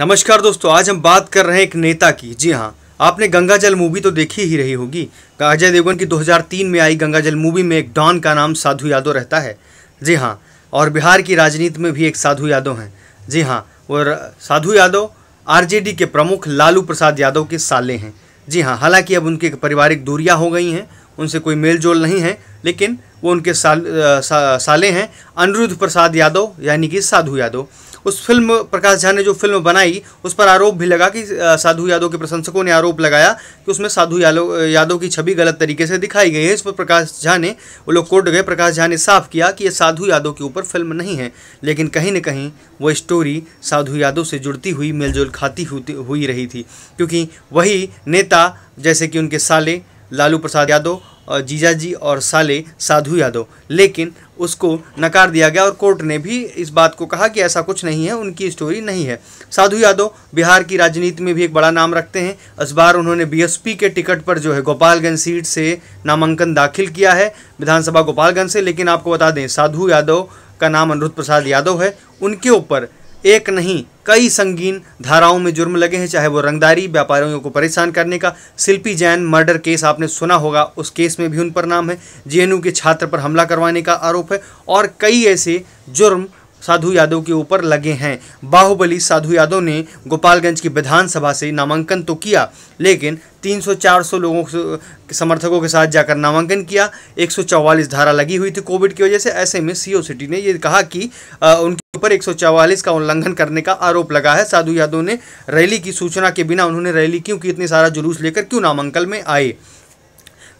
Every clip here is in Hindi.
नमस्कार दोस्तों आज हम बात कर रहे हैं एक नेता की जी हाँ आपने गंगाजल मूवी तो देखी ही रही होगी अजय देवगन की 2003 में आई गंगाजल मूवी में एक डॉन का नाम साधु यादव रहता है जी हाँ और बिहार की राजनीति में भी एक साधु यादव हैं जी हाँ और साधु यादव आरजेडी के प्रमुख लालू प्रसाद यादव के साले हैं जी हाँ हालांकि अब उनकी पारिवारिक दूरियाँ हो गई हैं उनसे कोई मेल जोल नहीं है लेकिन वो उनके साल, आ, सा, साले हैं अनिरुद्ध प्रसाद यादव यानी कि साधु यादव उस फिल्म प्रकाश झा ने जो फिल्म बनाई उस पर आरोप भी लगा कि साधु यादव के प्रशंसकों ने आरोप लगाया कि उसमें साधु यादव की छवि गलत तरीके से दिखाई गई है इस पर प्रकाश झा ने वो लोग कोर्ट गए प्रकाश झा ने साफ किया कि ये साधु यादव के ऊपर फिल्म नहीं है लेकिन कहीं ना कहीं वो स्टोरी साधु यादव से जुड़ती हुई मिलजुल खाती हुई रही थी क्योंकि वही नेता जैसे कि उनके साले लालू प्रसाद यादव जीजा जी और साले साधु यादव लेकिन उसको नकार दिया गया और कोर्ट ने भी इस बात को कहा कि ऐसा कुछ नहीं है उनकी स्टोरी नहीं है साधु यादव बिहार की राजनीति में भी एक बड़ा नाम रखते हैं इस बार उन्होंने बीएसपी के टिकट पर जो है गोपालगंज सीट से नामांकन दाखिल किया है विधानसभा गोपालगंज से लेकिन आपको बता दें साधु यादव का नाम अनिरुद्ध प्रसाद यादव है उनके ऊपर एक नहीं कई संगीन धाराओं में जुर्म लगे हैं चाहे वो रंगदारी व्यापारियों को परेशान करने का शिल्पी जैन मर्डर केस आपने सुना होगा उस केस में भी उन पर नाम है जे के छात्र पर हमला करवाने का आरोप है और कई ऐसे जुर्म साधु यादव के ऊपर लगे हैं बाहुबली साधु यादव ने गोपालगंज की विधानसभा से नामांकन तो किया लेकिन 300-400 लोगों के समर्थकों के साथ जाकर नामांकन किया 144 धारा लगी हुई थी कोविड की वजह से ऐसे में सीओ सिटी ने ये कहा कि आ, उनके ऊपर 144 का उल्लंघन करने का आरोप लगा है साधु यादव ने रैली की सूचना के बिना उन्होंने रैली क्यों की इतने सारा जुलूस लेकर क्यों नामांकन में आए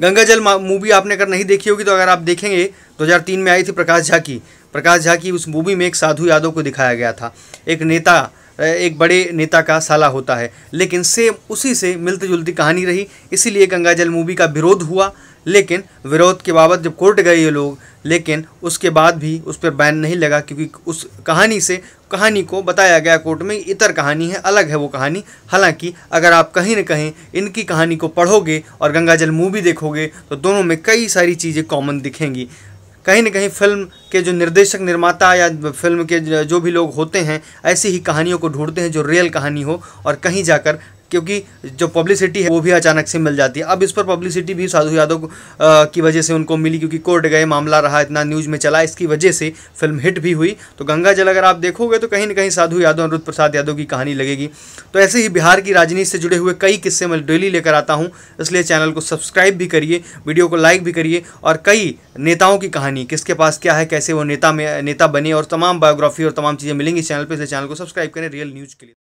गंगा जल मूवी आपने अगर नहीं देखी होगी तो अगर आप देखेंगे 2003 में आई थी प्रकाश झा की प्रकाश झा की उस मूवी में एक साधु यादव को दिखाया गया था एक नेता एक बड़े नेता का साला होता है लेकिन सेम उसी से मिलती जुलती कहानी रही इसीलिए गंगाजल मूवी का विरोध हुआ लेकिन विरोध के बाबत जब कोर्ट गए ये लोग लेकिन उसके बाद भी उस पर बैन नहीं लगा क्योंकि उस कहानी से कहानी को बताया गया कोर्ट में इतर कहानी है अलग है वो कहानी हालांकि अगर आप कहीं ना कहीं इनकी कहानी को पढ़ोगे और गंगाजल मूवी देखोगे तो दोनों में कई सारी चीज़ें कॉमन दिखेंगी कहीं ना कहीं फिल्म के जो निर्देशक निर्माता या फिल्म के जो भी लोग होते हैं ऐसी ही कहानियों को ढूंढते हैं जो रियल कहानी हो और कहीं जाकर क्योंकि जो पब्लिसिटी है वो भी अचानक से मिल जाती है अब इस पर पब्लिसिटी भी साधु यादव की वजह से उनको मिली क्योंकि कोर्ट गए मामला रहा इतना न्यूज़ में चला इसकी वजह से फिल्म हिट भी हुई तो गंगा जल अगर आप देखोगे तो कहीं ना कहीं साधु यादव अनुरुद्ध प्रसाद यादव की कहानी लगेगी तो ऐसे ही बिहार की राजनीति से जुड़े हुए कई किस्से मैं डेली लेकर आता हूँ इसलिए चैनल को सब्सक्राइब भी करिए वीडियो को लाइक भी करिए और कई नेताओं की कहानी किसके पास क्या है कैसे वो नेता में नेता बने और तमाम बायोग्राफी और तमाम चीज़ें मिलेंगी चैनल पर इसलिए चैनल को सब्सक्राइब करें रियल न्यूज़ के लिए